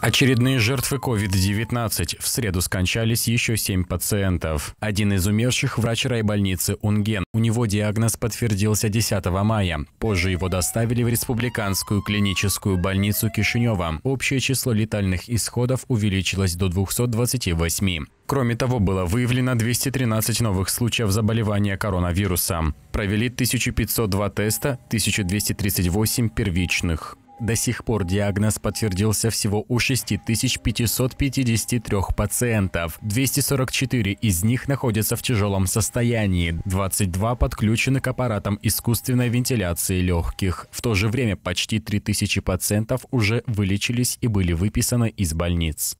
Очередные жертвы COVID-19. В среду скончались еще семь пациентов. Один из умерших – врач райбольницы Унген. У него диагноз подтвердился 10 мая. Позже его доставили в Республиканскую клиническую больницу Кишинева. Общее число летальных исходов увеличилось до 228. Кроме того, было выявлено 213 новых случаев заболевания коронавирусом. Провели 1502 теста, 1238 первичных. До сих пор диагноз подтвердился всего у 6553 пациентов. 244 из них находятся в тяжелом состоянии, 22 подключены к аппаратам искусственной вентиляции легких. В то же время почти 3000 пациентов уже вылечились и были выписаны из больниц.